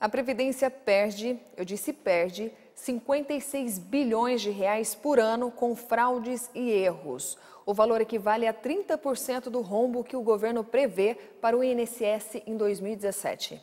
A Previdência perde, eu disse perde, 56 bilhões de reais por ano com fraudes e erros. O valor equivale a 30% do rombo que o governo prevê para o INSS em 2017.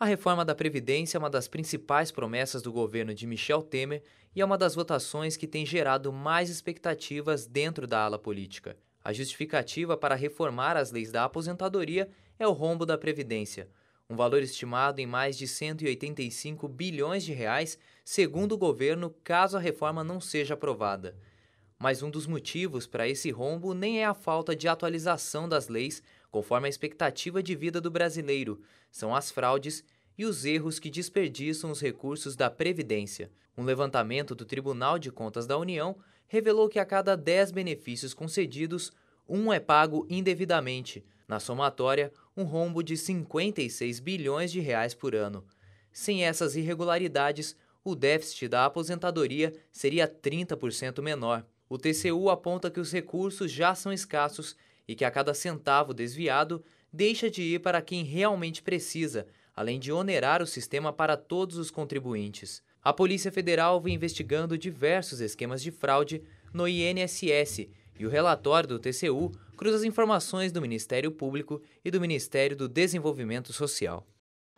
A reforma da Previdência é uma das principais promessas do governo de Michel Temer e é uma das votações que tem gerado mais expectativas dentro da ala política. A justificativa para reformar as leis da aposentadoria é o rombo da Previdência um valor estimado em mais de 185 bilhões de reais, segundo o governo, caso a reforma não seja aprovada. Mas um dos motivos para esse rombo nem é a falta de atualização das leis, conforme a expectativa de vida do brasileiro, são as fraudes e os erros que desperdiçam os recursos da Previdência. Um levantamento do Tribunal de Contas da União revelou que a cada 10 benefícios concedidos, um é pago indevidamente, na somatória, um rombo de 56 bilhões de reais por ano. Sem essas irregularidades, o déficit da aposentadoria seria 30% menor. O TCU aponta que os recursos já são escassos e que a cada centavo desviado deixa de ir para quem realmente precisa, além de onerar o sistema para todos os contribuintes. A Polícia Federal vem investigando diversos esquemas de fraude no INSS e o relatório do TCU cruza as informações do Ministério Público e do Ministério do Desenvolvimento Social.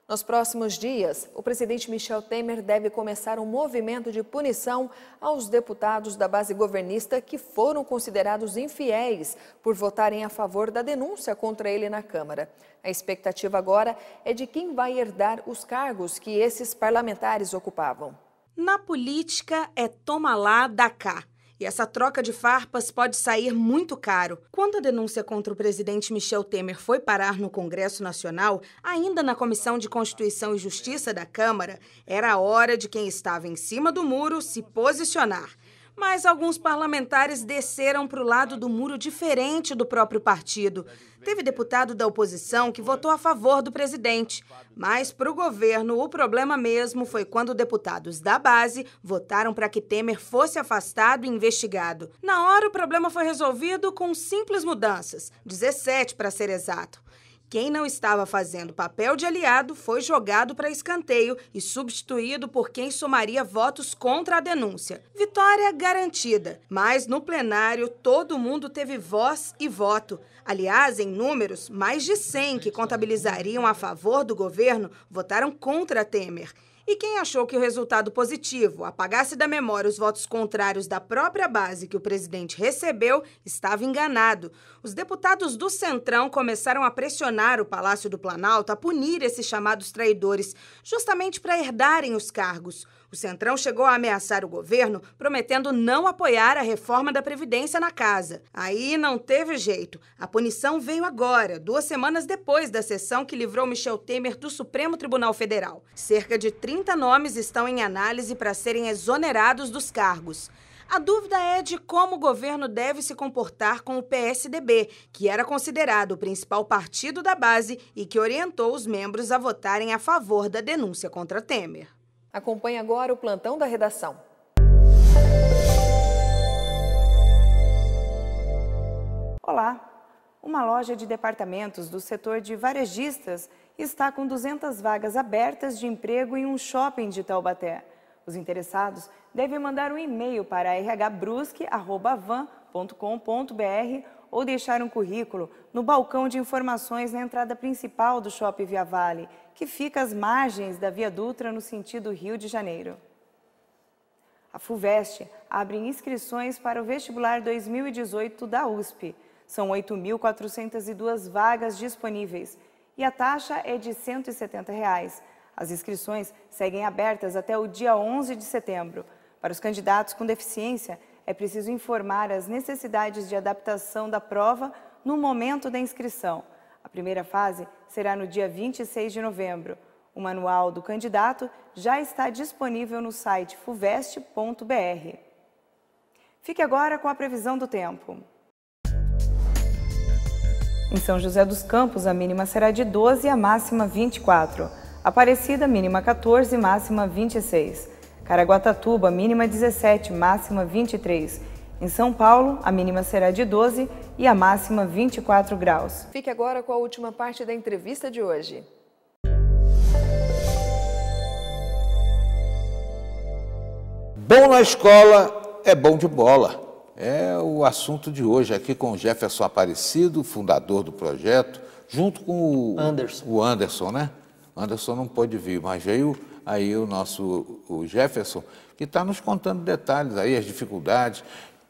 Nos próximos dias, o presidente Michel Temer deve começar um movimento de punição aos deputados da base governista que foram considerados infiéis por votarem a favor da denúncia contra ele na Câmara. A expectativa agora é de quem vai herdar os cargos que esses parlamentares ocupavam. Na política é toma lá, dá cá. E essa troca de farpas pode sair muito caro. Quando a denúncia contra o presidente Michel Temer foi parar no Congresso Nacional, ainda na Comissão de Constituição e Justiça da Câmara, era hora de quem estava em cima do muro se posicionar. Mas alguns parlamentares desceram para o lado do muro diferente do próprio partido. Teve deputado da oposição que votou a favor do presidente. Mas para o governo, o problema mesmo foi quando deputados da base votaram para que Temer fosse afastado e investigado. Na hora, o problema foi resolvido com simples mudanças 17 para ser exato. Quem não estava fazendo papel de aliado foi jogado para escanteio e substituído por quem somaria votos contra a denúncia. Vitória garantida, mas no plenário todo mundo teve voz e voto. Aliás, em números, mais de 100 que contabilizariam a favor do governo votaram contra Temer. E quem achou que o resultado positivo apagasse da memória os votos contrários da própria base que o presidente recebeu estava enganado. Os deputados do Centrão começaram a pressionar o Palácio do Planalto a punir esses chamados traidores, justamente para herdarem os cargos. O Centrão chegou a ameaçar o governo, prometendo não apoiar a reforma da Previdência na casa. Aí não teve jeito. A punição veio agora, duas semanas depois da sessão que livrou Michel Temer do Supremo Tribunal Federal. Cerca de 30 nomes estão em análise para serem exonerados dos cargos. A dúvida é de como o governo deve se comportar com o PSDB, que era considerado o principal partido da base e que orientou os membros a votarem a favor da denúncia contra Temer. Acompanhe agora o plantão da redação. Olá! Uma loja de departamentos do setor de varejistas está com 200 vagas abertas de emprego em um shopping de Taubaté. Os interessados devem mandar um e-mail para rhbrusque.van.com.br ou deixar um currículo no balcão de informações na entrada principal do Shopping Via Vale que fica às margens da Via Dutra no sentido Rio de Janeiro. A FUVEST abre inscrições para o vestibular 2018 da USP. São 8.402 vagas disponíveis e a taxa é de R$ 170. Reais. As inscrições seguem abertas até o dia 11 de setembro. Para os candidatos com deficiência, é preciso informar as necessidades de adaptação da prova no momento da inscrição. A primeira fase será no dia 26 de novembro. O manual do candidato já está disponível no site fuvest.br. Fique agora com a previsão do tempo. Em São José dos Campos, a mínima será de 12 e a máxima 24. Aparecida, mínima 14 e máxima 26. Caraguatatuba, mínima 17, máxima 23. Em São Paulo, a mínima será de 12 e a máxima 24 graus. Fique agora com a última parte da entrevista de hoje. Bom na escola é bom de bola. É o assunto de hoje aqui com o Jefferson Aparecido, fundador do projeto, junto com o Anderson, o Anderson né? O Anderson não pôde vir, mas veio aí o nosso o Jefferson, que está nos contando detalhes aí, as dificuldades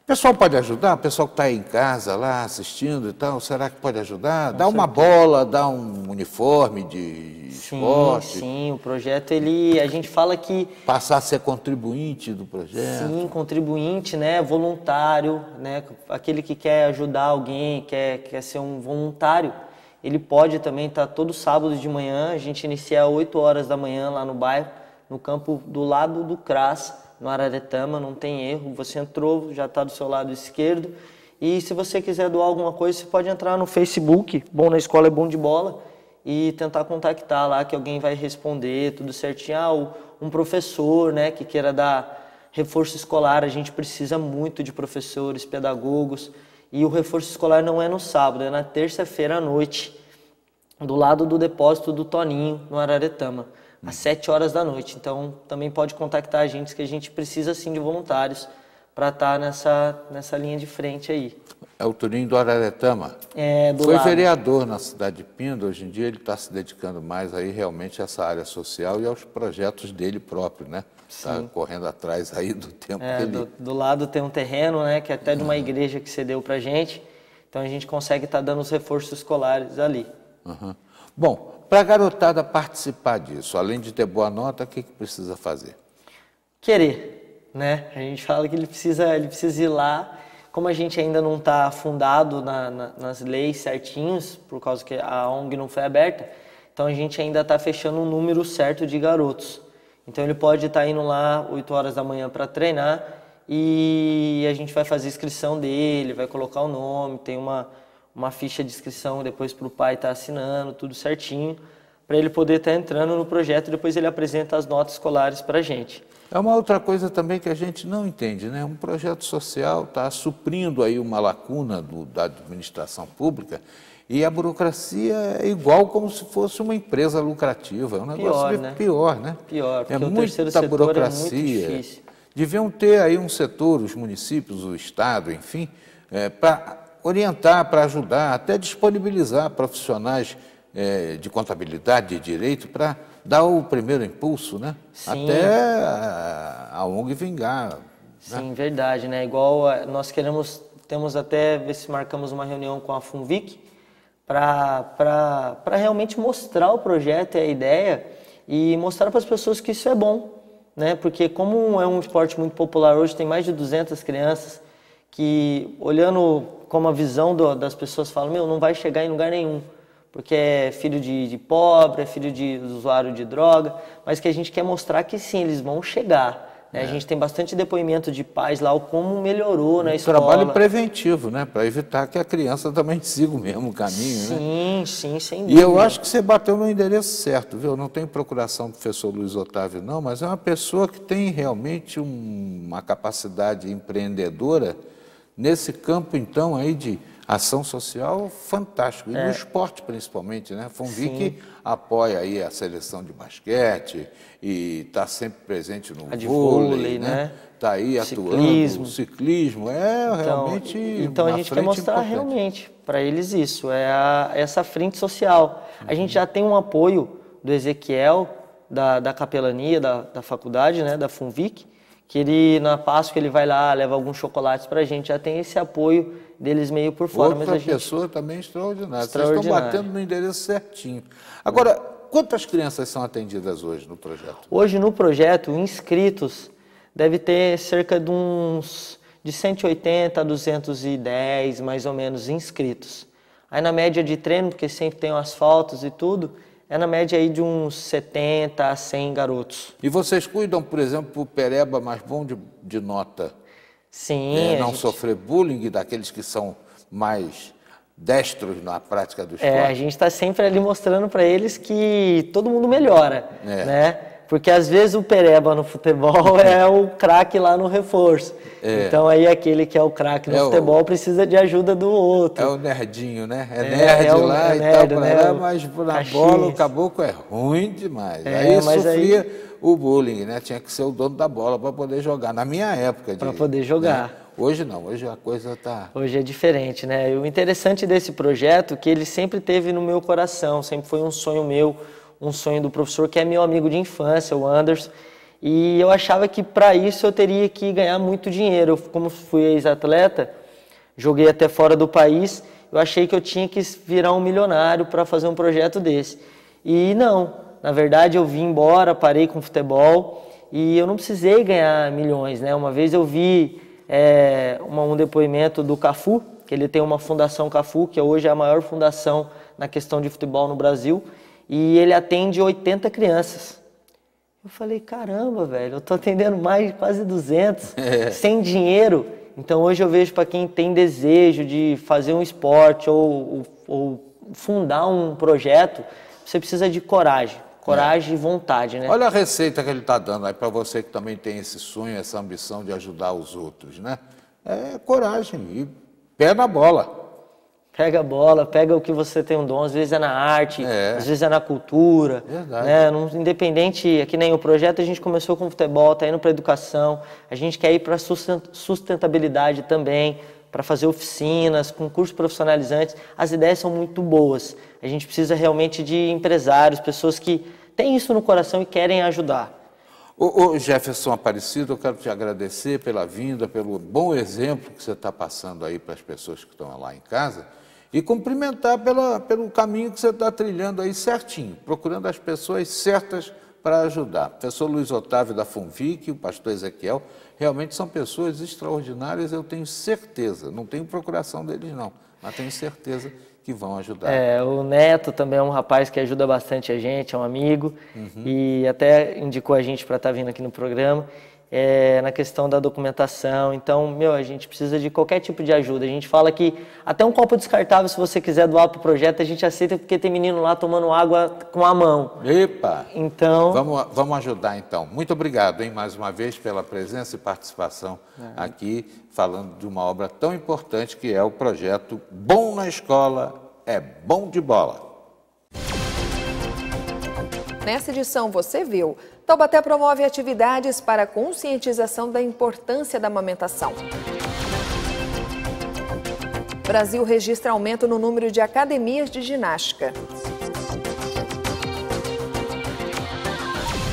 pessoal pode ajudar, o pessoal que está em casa lá assistindo e tal, será que pode ajudar? Dá uma bola, dá um uniforme de esporte. Sim, sim, o projeto ele, a gente fala que passar a ser contribuinte do projeto. Sim, contribuinte, né, voluntário, né, aquele que quer ajudar alguém, quer quer ser um voluntário. Ele pode também estar tá todo sábado de manhã, a gente inicia às 8 horas da manhã lá no bairro, no campo do lado do CRAS no Araretama, não tem erro. Você entrou, já está do seu lado esquerdo. E se você quiser doar alguma coisa, você pode entrar no Facebook, Bom na Escola é Bom de Bola, e tentar contactar lá, que alguém vai responder, tudo certinho. Ah, um professor né, que queira dar reforço escolar, a gente precisa muito de professores, pedagogos. E o reforço escolar não é no sábado, é na terça-feira à noite, do lado do depósito do Toninho, no Araretama às 7 horas da noite. Então, também pode contactar a gente, que a gente precisa sim de voluntários para estar tá nessa, nessa linha de frente aí. É o turinho do Araretama. É, do Foi lado. vereador na cidade de Pinda, hoje em dia ele está se dedicando mais aí realmente a essa área social e aos projetos dele próprio, né? Está correndo atrás aí do tempo é, ele... do, do, lado tem um terreno, né? Que é até de uma uhum. igreja que cedeu para gente. Então a gente consegue estar tá dando os reforços escolares ali. Uhum. Bom, para a garotada participar disso, além de ter boa nota, o que, que precisa fazer? Querer, né? A gente fala que ele precisa, ele precisa ir lá. Como a gente ainda não está fundado na, na, nas leis certinhos, por causa que a ONG não foi aberta, então a gente ainda está fechando um número certo de garotos. Então ele pode estar tá indo lá 8 horas da manhã para treinar e a gente vai fazer a inscrição dele, vai colocar o nome, tem uma uma ficha de inscrição depois para o pai estar tá assinando, tudo certinho, para ele poder estar tá entrando no projeto. Depois ele apresenta as notas escolares para a gente. É uma outra coisa também que a gente não entende, né? Um projeto social está suprindo aí uma lacuna do, da administração pública e a burocracia é igual como se fosse uma empresa lucrativa. É um negócio pior, né? pior, né? Pior, é porque é o muita burocracia. É muito Deviam ter aí um setor, os municípios, o Estado, enfim, é, para orientar, para ajudar, até disponibilizar profissionais é, de contabilidade, de direito, para dar o primeiro impulso, né? Sim. Até a, a ONG vingar. Né? Sim, né? verdade, né? Igual é, nós queremos, temos até ver se marcamos uma reunião com a Funvic para realmente mostrar o projeto e a ideia e mostrar para as pessoas que isso é bom, né? Porque como é um esporte muito popular hoje, tem mais de 200 crianças que olhando como a visão do, das pessoas fala, meu, não vai chegar em lugar nenhum, porque é filho de, de pobre, é filho de usuário de droga, mas que a gente quer mostrar que sim, eles vão chegar. Né? É. A gente tem bastante depoimento de pais lá, o como melhorou um na escola. Trabalho preventivo, né? Para evitar que a criança também siga o mesmo caminho, sim, né? Sim, sem dúvida. E eu acho que você bateu no endereço certo, viu? Eu não tenho procuração do professor Luiz Otávio, não, mas é uma pessoa que tem realmente um, uma capacidade empreendedora nesse campo, então, aí de ação social fantástico. E é. no esporte, principalmente, né? Fonvic apoia aí a seleção de basquete e está sempre presente no a de vôlei, vôlei né? Está né? aí atuando, ciclismo. ciclismo. É então, realmente. Então a gente quer mostrar importante. realmente para eles isso, é a, essa frente social. Uhum. A gente já tem um apoio do Ezequiel, da, da capelania da, da faculdade, né? Da Funvic que ele, na Páscoa, ele vai lá, leva alguns chocolates para a gente. Já tem esse apoio deles meio por fora. Outra mas a gente... pessoa também extraordinária. extraordinária. Vocês estão batendo no endereço certinho. Agora, quantas crianças são atendidas hoje no projeto? Hoje, no projeto, inscritos deve ter cerca de uns de 180 a 210, mais ou menos, inscritos. Aí na média de treino, porque sempre tem as fotos e tudo, é na média aí de uns 70 a 100 garotos. E vocês cuidam, por exemplo, o pereba mais bom de, de nota? Sim. É, não gente... sofrer bullying daqueles que são mais destros na prática do esporte? É, a gente está sempre ali mostrando para eles que todo mundo melhora, é. né? Porque às vezes o pereba no futebol é o craque lá no reforço. É. Então aí aquele que é o craque no é futebol o... precisa de ajuda do outro. É o nerdinho, né? É, é nerd é o, lá e nerd, tal, né? lá, mas na Caxias. bola o caboclo é ruim demais. É, aí sofria aí... o bullying, né? Tinha que ser o dono da bola para poder jogar. Na minha época. Para poder jogar. Né? Hoje não, hoje a coisa está. Hoje é diferente, né? E o interessante desse projeto é que ele sempre teve no meu coração, sempre foi um sonho meu um sonho do professor que é meu amigo de infância, o Anders. E eu achava que para isso eu teria que ganhar muito dinheiro. Eu, como fui ex-atleta, joguei até fora do país, eu achei que eu tinha que virar um milionário para fazer um projeto desse. E não, na verdade eu vim embora, parei com futebol e eu não precisei ganhar milhões, né? Uma vez eu vi é, uma, um depoimento do Cafu, que ele tem uma fundação Cafu, que hoje é a maior fundação na questão de futebol no Brasil, e ele atende 80 crianças. Eu falei, caramba, velho, eu tô atendendo mais de quase 200, é. sem dinheiro. Então hoje eu vejo para quem tem desejo de fazer um esporte ou, ou, ou, fundar um projeto, você precisa de coragem. É. Coragem é. e vontade, né? Olha a receita que ele está dando aí para você que também tem esse sonho, essa ambição de ajudar os outros, né? É coragem e pé na bola pega a bola, pega o que você tem um dom, às vezes é na arte, é. às vezes é na cultura, Verdade. né? Independente, aqui é nem o projeto a gente começou com futebol, tá indo para educação, a gente quer ir para sustentabilidade também, para fazer oficinas, concursos profissionalizantes. As ideias são muito boas. A gente precisa realmente de empresários, pessoas que têm isso no coração e querem ajudar. O ô Jefferson Aparecido, eu quero te agradecer pela vinda, pelo bom exemplo que você está passando aí para as pessoas que estão lá em casa e cumprimentar pela, pelo caminho que você está trilhando aí certinho, procurando as pessoas certas para ajudar. O professor Luiz Otávio da Funvic, o pastor Ezequiel, realmente são pessoas extraordinárias, eu tenho certeza, não tenho procuração deles não, mas tenho certeza que vão ajudar. É, o Neto também é um rapaz que ajuda bastante a gente, é um amigo uhum. e até indicou a gente para estar tá vindo aqui no programa é, na questão da documentação. Então, meu, a gente precisa de qualquer tipo de ajuda. A gente fala que até um copo descartável, se você quiser doar para o projeto, a gente aceita porque tem menino lá tomando água com a mão. Epa! Então. Vamos, vamos ajudar então. Muito obrigado, hein, mais uma vez, pela presença e participação é. aqui, falando de uma obra tão importante que é o projeto Bom na Escola é Bom de Bola. Nessa edição você viu Taubaté promove atividades para conscientização da importância da amamentação. Brasil registra aumento no número de academias de ginástica.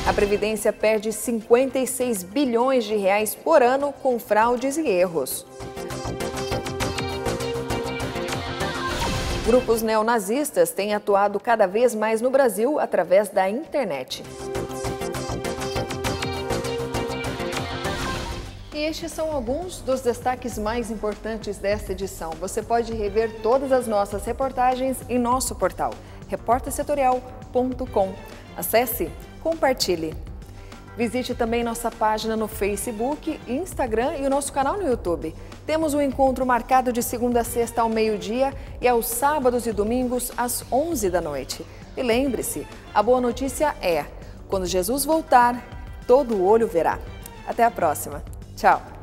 A Previdência perde 56 bilhões de reais por ano com fraudes e erros. Grupos neonazistas têm atuado cada vez mais no Brasil através da internet. E estes são alguns dos destaques mais importantes desta edição. Você pode rever todas as nossas reportagens em nosso portal repórtersetorial.com. Acesse, compartilhe. Visite também nossa página no Facebook, Instagram e o nosso canal no YouTube. Temos um encontro marcado de segunda a sexta ao meio-dia e aos sábados e domingos às 11 da noite. E lembre-se, a boa notícia é: quando Jesus voltar, todo olho verá. Até a próxima! Tchau.